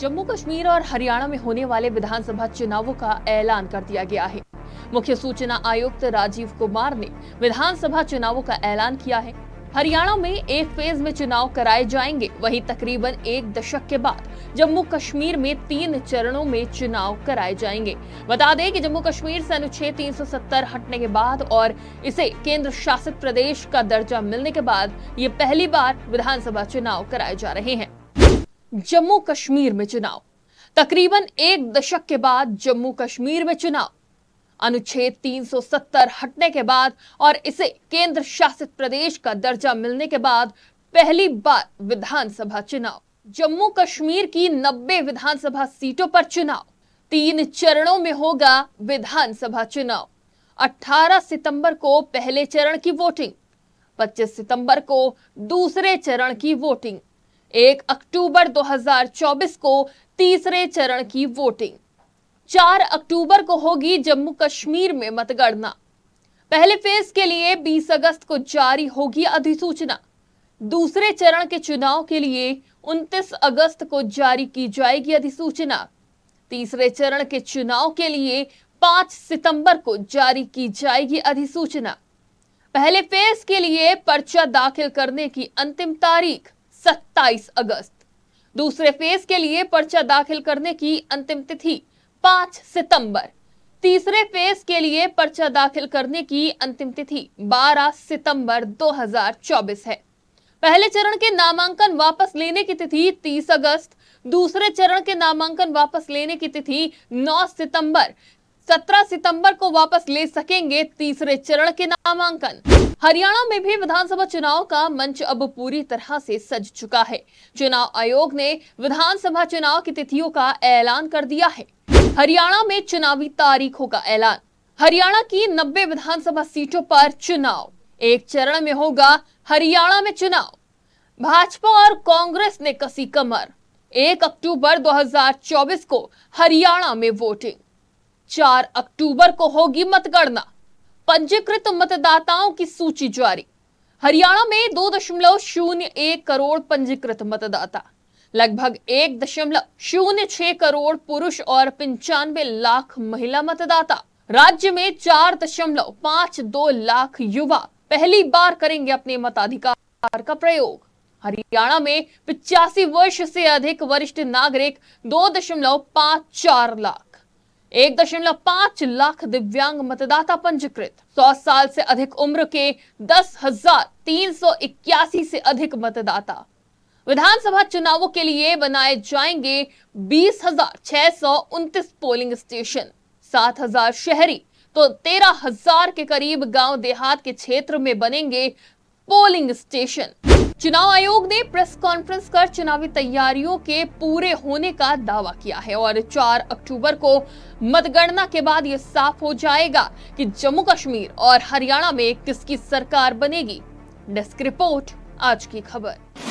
जम्मू कश्मीर और हरियाणा में होने वाले विधानसभा चुनावों का ऐलान कर दिया गया है मुख्य सूचना आयुक्त राजीव कुमार ने विधानसभा चुनावों का ऐलान किया है हरियाणा में एक फेज में चुनाव कराए जाएंगे वहीं तकरीबन एक दशक के बाद जम्मू कश्मीर में तीन चरणों में चुनाव कराए जाएंगे बता दें कि जम्मू कश्मीर से अनुच्छेद 370 हटने के बाद और इसे केंद्र शासित प्रदेश का दर्जा मिलने के बाद ये पहली बार विधानसभा चुनाव कराए जा रहे हैं जम्मू कश्मीर में चुनाव तकरीबन एक दशक के बाद जम्मू कश्मीर में चुनाव अनुच्छेद 370 हटने के बाद और इसे केंद्र शासित प्रदेश का दर्जा मिलने के बाद पहली बार विधानसभा चुनाव जम्मू कश्मीर की 90 विधानसभा सीटों पर चुनाव तीन चरणों में होगा विधानसभा चुनाव 18 सितंबर को पहले चरण की वोटिंग 25 सितंबर को दूसरे चरण की वोटिंग एक अक्टूबर 2024 को तीसरे चरण की वोटिंग चार अक्टूबर को होगी जम्मू कश्मीर में मतगणना पहले फेज के लिए 20 अगस्त को जारी होगी अधिसूचना दूसरे चरण के चुनाव के लिए 29 अगस्त को जारी की जाएगी अधिसूचना तीसरे चरण के चुनाव के लिए 5 सितंबर को जारी की जाएगी अधिसूचना पहले फेज के लिए पर्चा दाखिल करने की अंतिम तारीख 27 अगस्त दूसरे फेज के लिए पर्चा दाखिल करने की अंतिम तिथि 5 सितंबर तीसरे फेज के लिए पर्चा दाखिल करने की अंतिम तिथि 12 सितंबर 2024 है पहले चरण के नामांकन वापस लेने की तिथि 30 अगस्त दूसरे चरण के नामांकन वापस लेने की तिथि 9 सितंबर 17 सितंबर को वापस ले सकेंगे तीसरे चरण के नामांकन हरियाणा में भी विधानसभा चुनाव का मंच अब पूरी तरह से सज चुका है चुनाव आयोग ने विधानसभा चुनाव की तिथियों का ऐलान कर दिया है हरियाणा में चुनावी तारीखों का ऐलान हरियाणा की 90 विधानसभा सीटों पर चुनाव एक चरण में होगा हरियाणा में चुनाव भाजपा और कांग्रेस ने कसी कमर एक अक्टूबर 2024 को हरियाणा में वोटिंग चार अक्टूबर को होगी मतगणना पंजीकृत मतदाताओं की सूची जारी हरियाणा में दो दशमलव शून्य एक करोड़ पंजीकृत मतदाता लगभग एक दशमलव शून्य छह करोड़ पुरुष और पंचानवे लाख महिला मतदाता राज्य में चार दशमलव पांच दो लाख युवा पहली बार करेंगे अपने मताधिकार का प्रयोग हरियाणा में पिचासी वर्ष से अधिक वरिष्ठ नागरिक दो दशमलव पांच चार लाख एक दशमलव पांच लाख दिव्यांग मतदाता पंजीकृत सौ साल से अधिक उम्र के दस हजार तीन सौ इक्यासी से अधिक मतदाता विधानसभा चुनावों के लिए बनाए जाएंगे बीस हजार छह सौ उनतीस पोलिंग स्टेशन सात हजार शहरी तो तेरह हजार के करीब गांव देहात के क्षेत्र में बनेंगे पोलिंग स्टेशन चुनाव आयोग ने प्रेस कॉन्फ्रेंस कर चुनावी तैयारियों के पूरे होने का दावा किया है और 4 अक्टूबर को मतगणना के बाद ये साफ हो जाएगा कि जम्मू कश्मीर और हरियाणा में किसकी सरकार बनेगी डेस्क रिपोर्ट आज की खबर